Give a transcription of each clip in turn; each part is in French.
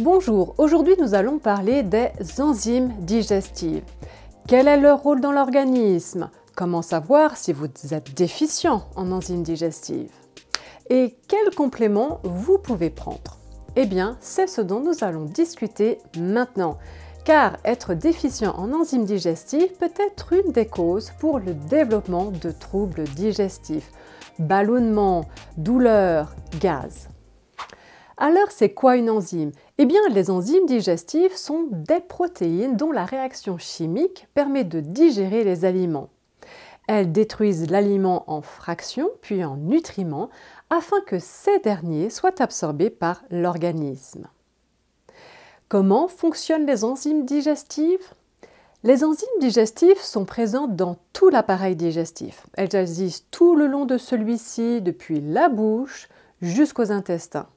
Bonjour, aujourd'hui nous allons parler des enzymes digestives. Quel est leur rôle dans l'organisme Comment savoir si vous êtes déficient en enzymes digestives Et quels compléments vous pouvez prendre Eh bien, c'est ce dont nous allons discuter maintenant, car être déficient en enzymes digestives peut être une des causes pour le développement de troubles digestifs, ballonnements, douleurs, gaz. Alors, c'est quoi une enzyme Eh bien, les enzymes digestives sont des protéines dont la réaction chimique permet de digérer les aliments. Elles détruisent l'aliment en fractions puis en nutriments afin que ces derniers soient absorbés par l'organisme. Comment fonctionnent les enzymes digestives les enzymes digestives sont présentes dans tout l'appareil digestif. Elles agissent tout le long de celui-ci, depuis la bouche jusqu'aux intestins.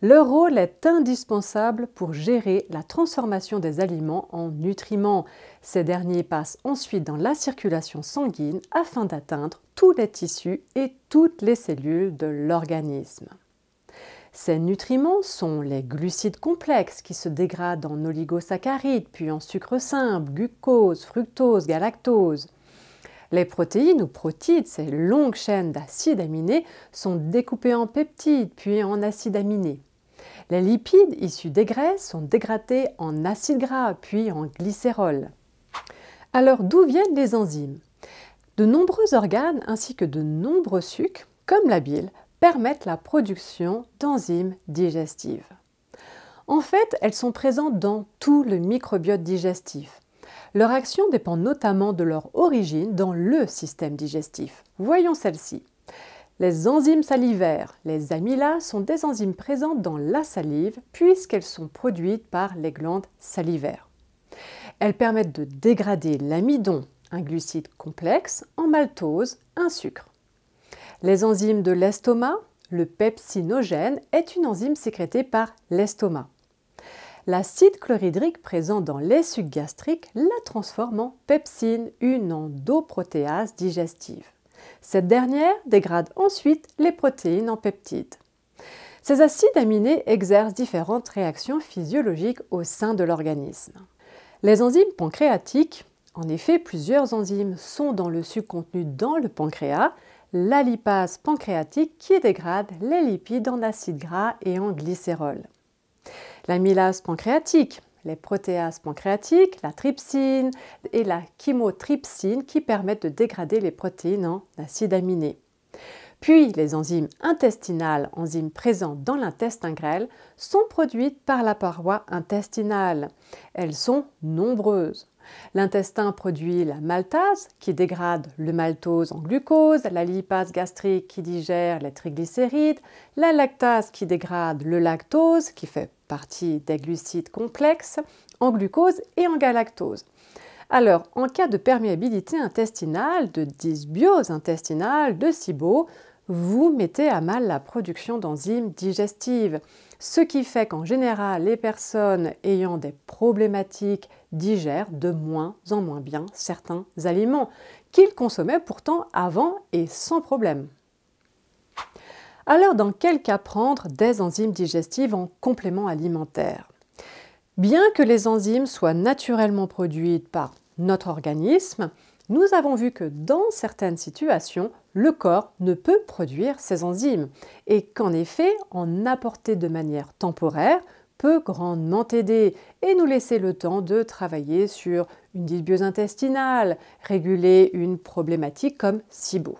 Leur rôle est indispensable pour gérer la transformation des aliments en nutriments. Ces derniers passent ensuite dans la circulation sanguine afin d'atteindre tous les tissus et toutes les cellules de l'organisme. Ces nutriments sont les glucides complexes qui se dégradent en oligosaccharides, puis en sucre simple, glucose, fructose, galactose. Les protéines ou protides, ces longues chaînes d'acides aminés, sont découpées en peptides puis en acides aminés. Les lipides issus des graisses sont dégradés en acides gras puis en glycérol. Alors d'où viennent les enzymes De nombreux organes ainsi que de nombreux sucres, comme la bile, permettent la production d'enzymes digestives. En fait, elles sont présentes dans tout le microbiote digestif. Leur action dépend notamment de leur origine dans le système digestif. Voyons celle-ci. Les enzymes salivaires, les amylas sont des enzymes présentes dans la salive puisqu'elles sont produites par les glandes salivaires. Elles permettent de dégrader l'amidon, un glucide complexe, en maltose, un sucre. Les enzymes de l'estomac, le pepsinogène, est une enzyme sécrétée par l'estomac. L'acide chlorhydrique présent dans les sucs gastriques la transforme en pepsine, une endoprotéase digestive. Cette dernière dégrade ensuite les protéines en peptides. Ces acides aminés exercent différentes réactions physiologiques au sein de l'organisme. Les enzymes pancréatiques, en effet, plusieurs enzymes sont dans le sucre contenu dans le pancréas, la lipase pancréatique qui dégrade les lipides en acides gras et en glycérol. L'amylase pancréatique, les protéases pancréatiques, la trypsine et la chymotrypsine qui permettent de dégrader les protéines en acides aminés. Puis les enzymes intestinales, enzymes présentes dans l'intestin grêle, sont produites par la paroi intestinale. Elles sont nombreuses. L'intestin produit la maltase qui dégrade le maltose en glucose, la lipase gastrique qui digère les triglycérides, la lactase qui dégrade le lactose qui fait partie des glucides complexes en glucose et en galactose. Alors, en cas de perméabilité intestinale, de dysbiose intestinale, de SIBO, vous mettez à mal la production d'enzymes digestives. Ce qui fait qu'en général, les personnes ayant des problématiques digèrent de moins en moins bien certains aliments qu'ils consommaient pourtant avant et sans problème. Alors, dans quel cas prendre des enzymes digestives en complément alimentaire Bien que les enzymes soient naturellement produites par notre organisme, nous avons vu que dans certaines situations, le corps ne peut produire ces enzymes et qu'en effet, en apporter de manière temporaire peut grandement aider et nous laisser le temps de travailler sur une dysbiose intestinale, réguler une problématique comme SIBO.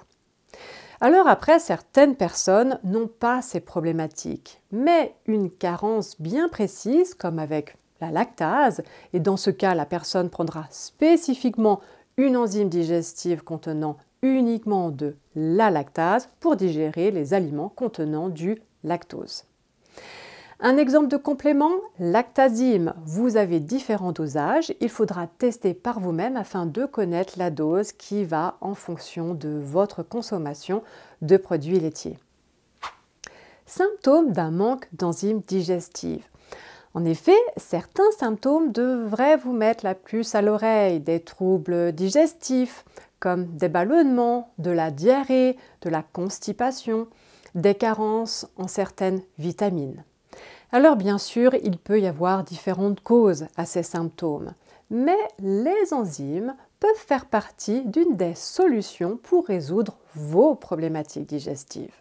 Alors après, certaines personnes n'ont pas ces problématiques, mais une carence bien précise, comme avec la lactase, et dans ce cas, la personne prendra spécifiquement une enzyme digestive contenant uniquement de la lactase pour digérer les aliments contenant du lactose. Un exemple de complément, lactasime. Vous avez différents dosages, il faudra tester par vous-même afin de connaître la dose qui va en fonction de votre consommation de produits laitiers. Symptômes d'un manque d'enzymes digestives. En effet, certains symptômes devraient vous mettre la puce à l'oreille, des troubles digestifs, comme des ballonnements, de la diarrhée, de la constipation, des carences en certaines vitamines. Alors bien sûr, il peut y avoir différentes causes à ces symptômes, mais les enzymes peuvent faire partie d'une des solutions pour résoudre vos problématiques digestives.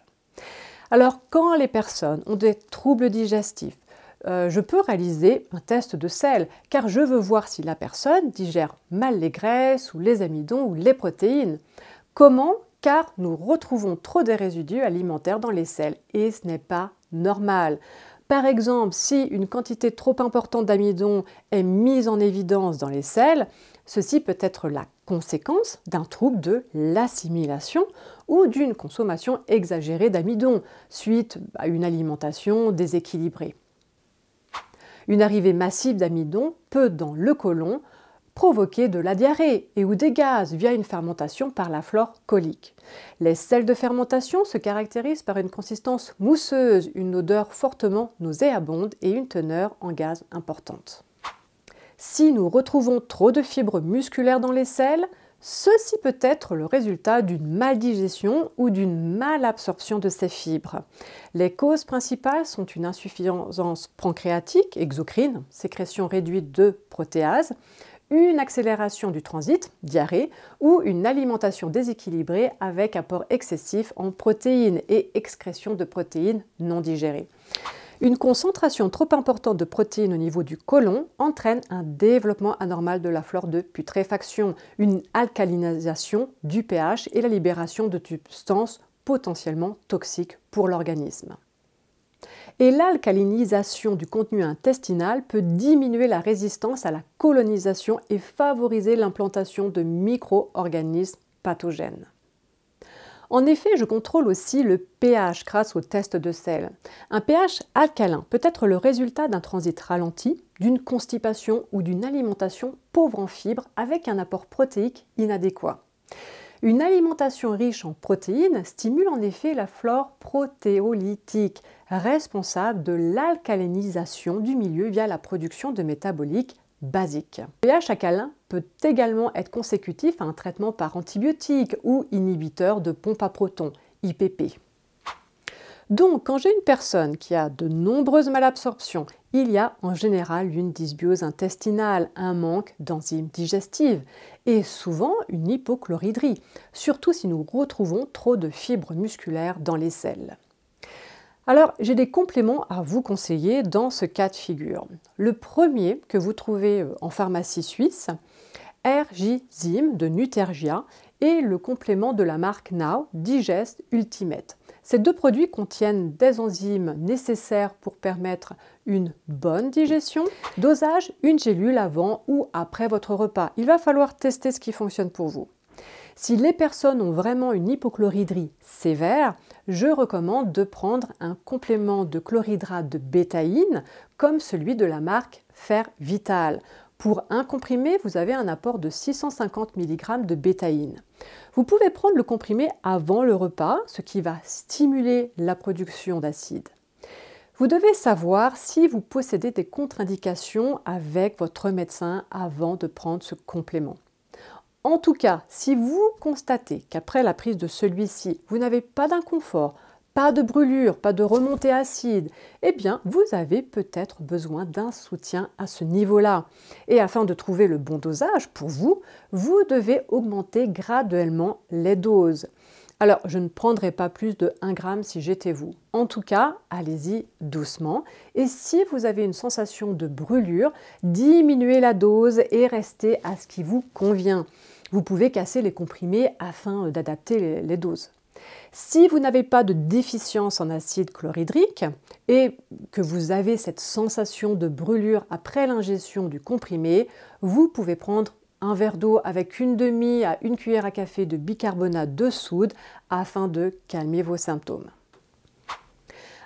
Alors quand les personnes ont des troubles digestifs, euh, je peux réaliser un test de sel, car je veux voir si la personne digère mal les graisses ou les amidons ou les protéines. Comment Car nous retrouvons trop de résidus alimentaires dans les sels, et ce n'est pas normal. Par exemple, si une quantité trop importante d'amidon est mise en évidence dans les sels, ceci peut être la conséquence d'un trouble de l'assimilation ou d'une consommation exagérée d'amidon suite à une alimentation déséquilibrée. Une arrivée massive d'amidon peut, dans le côlon, provoquer de la diarrhée et ou des gaz via une fermentation par la flore colique. Les sels de fermentation se caractérisent par une consistance mousseuse, une odeur fortement nauséabonde et une teneur en gaz importante. Si nous retrouvons trop de fibres musculaires dans les sels, Ceci peut être le résultat d'une maldigestion ou d'une malabsorption de ces fibres. Les causes principales sont une insuffisance pancréatique, exocrine, sécrétion réduite de protéases, une accélération du transit, diarrhée, ou une alimentation déséquilibrée avec apport excessif en protéines et excrétion de protéines non digérées. Une concentration trop importante de protéines au niveau du côlon entraîne un développement anormal de la flore de putréfaction, une alcalinisation du pH et la libération de substances potentiellement toxiques pour l'organisme. Et l'alcalinisation du contenu intestinal peut diminuer la résistance à la colonisation et favoriser l'implantation de micro-organismes pathogènes. En effet, je contrôle aussi le pH grâce au test de sel. Un pH alcalin peut être le résultat d'un transit ralenti, d'une constipation ou d'une alimentation pauvre en fibres avec un apport protéique inadéquat. Une alimentation riche en protéines stimule en effet la flore protéolytique, responsable de l'alcalinisation du milieu via la production de métaboliques basique. Le pH à câlin peut également être consécutif à un traitement par antibiotique ou inhibiteur de pompe à protons, IPP. Donc, quand j'ai une personne qui a de nombreuses malabsorptions, il y a en général une dysbiose intestinale, un manque d'enzymes digestives et souvent une hypochloridrie, surtout si nous retrouvons trop de fibres musculaires dans les selles. Alors, j'ai des compléments à vous conseiller dans ce cas de figure. Le premier que vous trouvez euh, en pharmacie suisse, rj de Nutergia et le complément de la marque Now, Digest Ultimate. Ces deux produits contiennent des enzymes nécessaires pour permettre une bonne digestion. Dosage, une gélule avant ou après votre repas. Il va falloir tester ce qui fonctionne pour vous. Si les personnes ont vraiment une hypochloridrie sévère, je recommande de prendre un complément de chlorhydrate de bétaïne comme celui de la marque Fer Vital. Pour un comprimé, vous avez un apport de 650 mg de bétaïne. Vous pouvez prendre le comprimé avant le repas, ce qui va stimuler la production d'acide. Vous devez savoir si vous possédez des contre-indications avec votre médecin avant de prendre ce complément. En tout cas, si vous constatez qu'après la prise de celui-ci, vous n'avez pas d'inconfort, pas de brûlure, pas de remontée acide, eh bien, vous avez peut-être besoin d'un soutien à ce niveau-là. Et afin de trouver le bon dosage pour vous, vous devez augmenter graduellement les doses. Alors, je ne prendrai pas plus de 1 gramme si j'étais vous. En tout cas, allez-y doucement. Et si vous avez une sensation de brûlure, diminuez la dose et restez à ce qui vous convient vous pouvez casser les comprimés afin euh, d'adapter les doses. Si vous n'avez pas de déficience en acide chlorhydrique et que vous avez cette sensation de brûlure après l'ingestion du comprimé, vous pouvez prendre un verre d'eau avec une demi à une cuillère à café de bicarbonate de soude afin de calmer vos symptômes.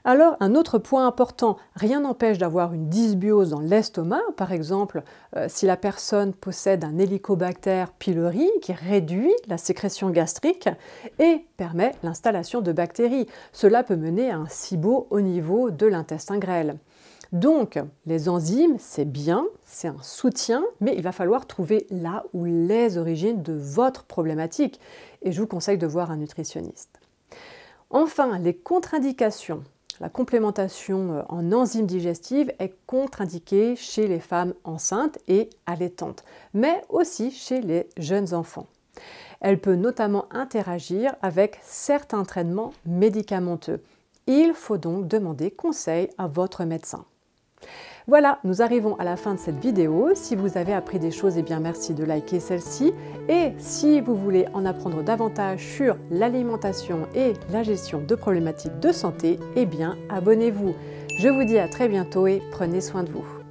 Alors un autre point important, rien n'empêche d'avoir une dysbiose dans l'estomac, par exemple euh, si la personne possède un hélicobactère pylori qui réduit la sécrétion gastrique et permet l'installation de bactéries. Cela peut mener à un SIBO au niveau de l'intestin grêle. Donc, les enzymes, c'est bien, c'est un soutien, mais il va falloir trouver là où les origines de votre problématique. Et je vous conseille de voir un nutritionniste. Enfin, les contre-indications. La complémentation euh, en enzymes digestives est contre-indiquée chez les femmes enceintes et allaitantes, mais aussi chez les jeunes enfants. Elle peut notamment interagir avec certains traitements médicamenteux. Il faut donc demander conseil à votre médecin. Voilà, nous arrivons à la fin de cette vidéo. Si vous avez appris des choses, eh bien merci de liker celle-ci. Et si vous voulez en apprendre davantage sur l'alimentation et la gestion de problématiques de santé, eh bien abonnez-vous. Je vous dis à très bientôt et prenez soin de vous.